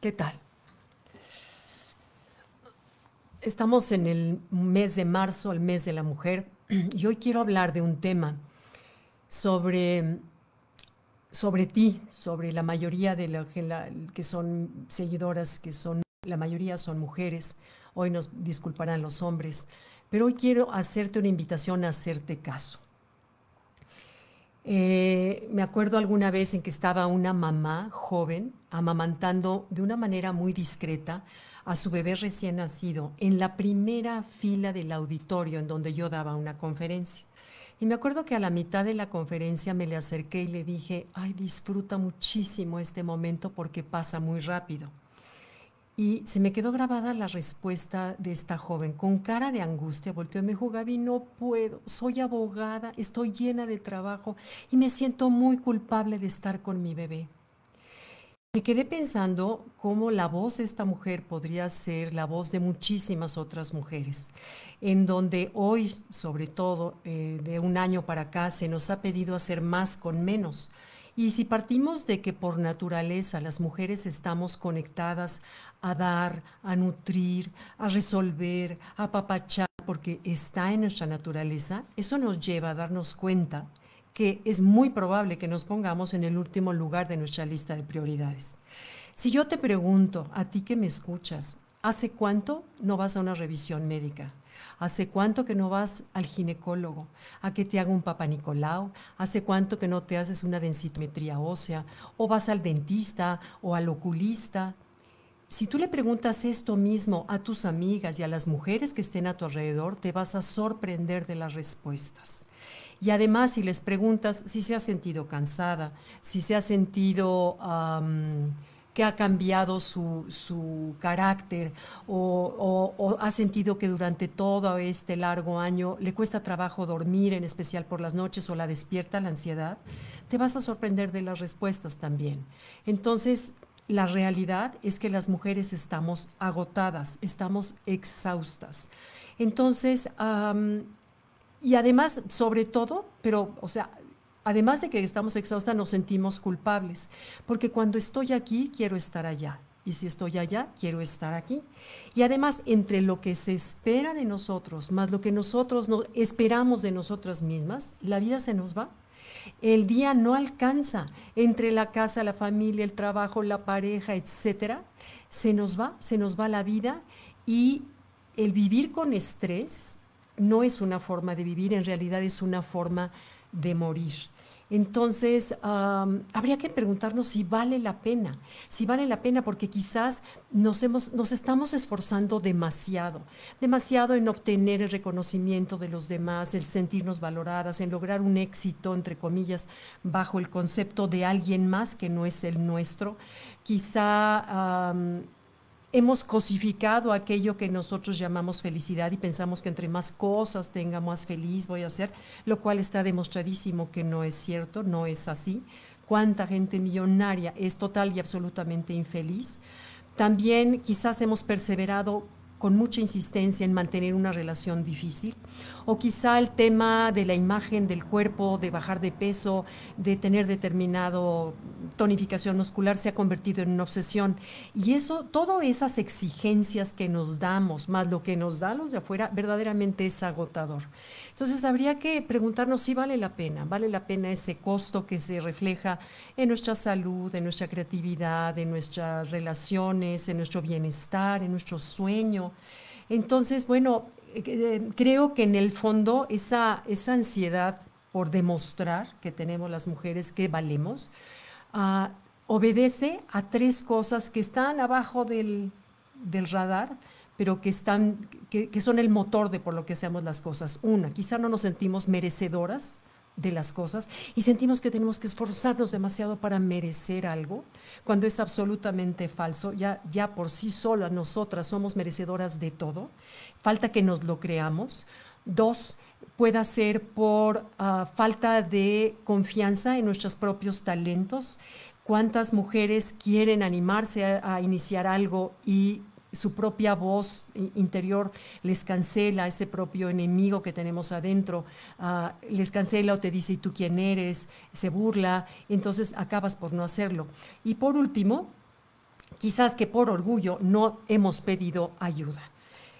¿Qué tal? Estamos en el mes de marzo, el mes de la mujer, y hoy quiero hablar de un tema sobre, sobre ti, sobre la mayoría de las que, que son seguidoras, que son, la mayoría son mujeres, hoy nos disculparán los hombres, pero hoy quiero hacerte una invitación a hacerte caso. Eh, me acuerdo alguna vez en que estaba una mamá joven amamantando de una manera muy discreta a su bebé recién nacido en la primera fila del auditorio en donde yo daba una conferencia. Y me acuerdo que a la mitad de la conferencia me le acerqué y le dije, ay, disfruta muchísimo este momento porque pasa muy rápido. Y se me quedó grabada la respuesta de esta joven. Con cara de angustia volteó y me dijo, Gaby, no puedo, soy abogada, estoy llena de trabajo y me siento muy culpable de estar con mi bebé. Me quedé pensando cómo la voz de esta mujer podría ser la voz de muchísimas otras mujeres, en donde hoy, sobre todo eh, de un año para acá, se nos ha pedido hacer más con menos. Y si partimos de que por naturaleza las mujeres estamos conectadas a dar, a nutrir, a resolver, a papachar, porque está en nuestra naturaleza, eso nos lleva a darnos cuenta que es muy probable que nos pongamos en el último lugar de nuestra lista de prioridades. Si yo te pregunto, a ti que me escuchas, ¿Hace cuánto no vas a una revisión médica? ¿Hace cuánto que no vas al ginecólogo a que te haga un papá Nicolau? ¿Hace cuánto que no te haces una densitometría ósea? ¿O vas al dentista o al oculista? Si tú le preguntas esto mismo a tus amigas y a las mujeres que estén a tu alrededor, te vas a sorprender de las respuestas. Y además, si les preguntas si se ha sentido cansada, si se ha sentido que ha cambiado su, carácter o, ha sentido que durante todo este largo año le cuesta trabajo dormir, en especial por las noches, o la despierta la ansiedad, te vas a sorprender de las respuestas también. Entonces, la realidad es que las mujeres estamos agotadas, estamos exhaustas. Entonces, y además, sobre todo, pero, o sea, Además de que estamos exhaustas, nos sentimos culpables, porque cuando estoy aquí, quiero estar allá. Y si estoy allá, quiero estar aquí. Y además, entre lo que se espera de nosotros, más lo que nosotros no esperamos de nosotras mismas, la vida se nos va. El día no alcanza entre la casa, la familia, el trabajo, la pareja, etcétera. Se nos va, se nos va la vida y el vivir con estrés no es una forma de vivir, en realidad es una forma de de morir. Entonces, habría que preguntarnos si vale la pena, si vale la pena, porque quizás nos, hemos, nos estamos esforzando demasiado, demasiado en obtener el reconocimiento de los demás, en sentirnos valoradas, en lograr un éxito, entre comillas, bajo el concepto de alguien más que no es el nuestro. Quizá hemos cosificado aquello que nosotros llamamos felicidad y pensamos que entre más cosas tenga más feliz voy a ser, lo cual está demostradísimo que no es cierto, no es así. Cuánta gente millonaria es total y absolutamente infeliz. También quizás hemos perseverado con mucha insistencia en mantener una relación difícil, o quizá el tema de la imagen del cuerpo, de bajar de peso, de tener determinado tonificación muscular se ha convertido en una obsesión. Y eso, todas esas exigencias que nos damos, más lo que nos da los de afuera, verdaderamente es agotador. Entonces habría que preguntarnos si vale la pena, vale la pena ese costo que se refleja en nuestra salud, en nuestra creatividad, en nuestras relaciones, en nuestro bienestar, en nuestro sueño. Entonces, bueno, eh, eh, creo que en el fondo esa, esa ansiedad por demostrar que tenemos las mujeres que valemos, obedece a tres cosas que están abajo del, radar, pero que, están, que, son el motor de por lo que hacemos las cosas. Una, quizá no nos sentimos merecedoras de las cosas y sentimos que tenemos que esforzarnos demasiado para merecer algo, cuando es absolutamente falso. Ya, ya por sí sola nosotras somos merecedoras de todo. Falta que nos lo creamos. Dos, pueda ser por ah, falta de confianza en nuestros propios talentos. ¿Cuántas mujeres quieren animarse a, iniciar algo y su propia voz interior les cancela ese propio enemigo que tenemos adentro, ah, les cancela o te dice, ¿y tú quién eres? Se burla, entonces acabas por no hacerlo. Y por último, quizás que por orgullo no hemos pedido ayuda.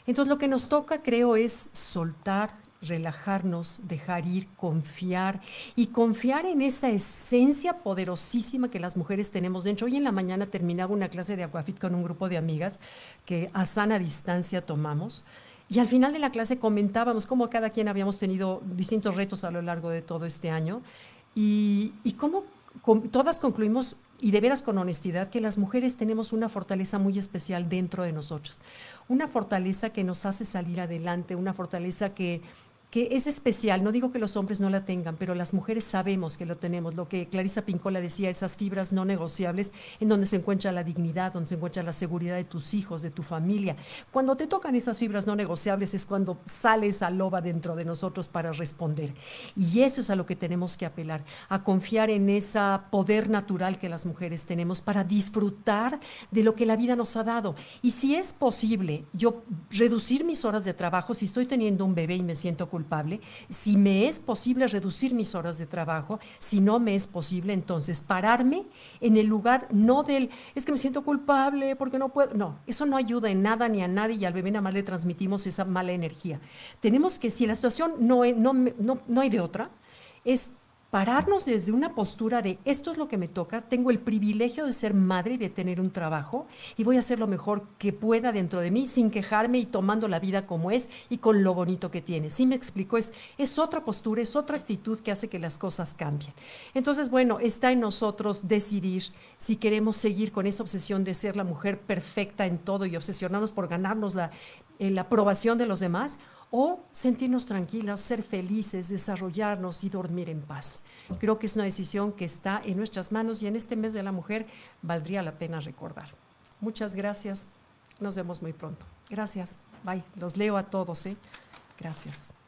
Entonces lo que nos toca, creo, es soltar relajarnos, dejar ir, confiar y confiar en esa esencia poderosísima que las mujeres tenemos dentro. Hoy en la mañana terminaba una clase de aquafit con un grupo de amigas que a sana distancia tomamos. Y al final de la clase comentábamos cómo cada quien habíamos tenido distintos retos a lo largo de todo este año y, cómo todas concluimos, y de veras con honestidad, que las mujeres tenemos una fortaleza muy especial dentro de nosotras. Una fortaleza que nos hace salir adelante, una fortaleza que que es especial, no digo que los hombres no la tengan, pero las mujeres sabemos que lo tenemos, lo que Clarisa Pincola decía, esas fibras no negociables en donde se encuentra la dignidad, donde se encuentra la seguridad de tus hijos, de tu familia. Cuando te tocan esas fibras no negociables es cuando sale esa loba dentro de nosotros para responder. Y eso es a lo que tenemos que apelar, a confiar en esa poder natural que las mujeres tenemos para disfrutar de lo que la vida nos ha dado. Y si es posible, yo reducir mis horas de trabajo, si estoy teniendo un bebé y me siento culpable, culpable, si me es posible reducir mis horas de trabajo, si no me es posible entonces pararme en el lugar no del, es que me siento culpable porque no puedo, no, eso no ayuda en nada ni a nadie y al bebé nada más le transmitimos esa mala energía. Tenemos que, si la situación no, no, no, no hay de otra, es pararnos desde una postura de esto es lo que me toca, tengo el privilegio de ser madre y de tener un trabajo y voy a hacer lo mejor que pueda dentro de mí sin quejarme y tomando la vida como es y con lo bonito que tiene. Si me explico, es, es otra postura, es otra actitud que hace que las cosas cambien. Entonces, bueno, está en nosotros decidir si queremos seguir con esa obsesión de ser la mujer perfecta en todo y obsesionarnos por ganarnos la, eh, la aprobación de los demás o sentirnos tranquilas, ser felices, desarrollarnos y dormir en paz. Creo que es una decisión que está en nuestras manos y en este mes de la mujer valdría la pena recordar. Muchas gracias. Nos vemos muy pronto. Gracias. Bye. Los leo a todos. ¿eh? Gracias.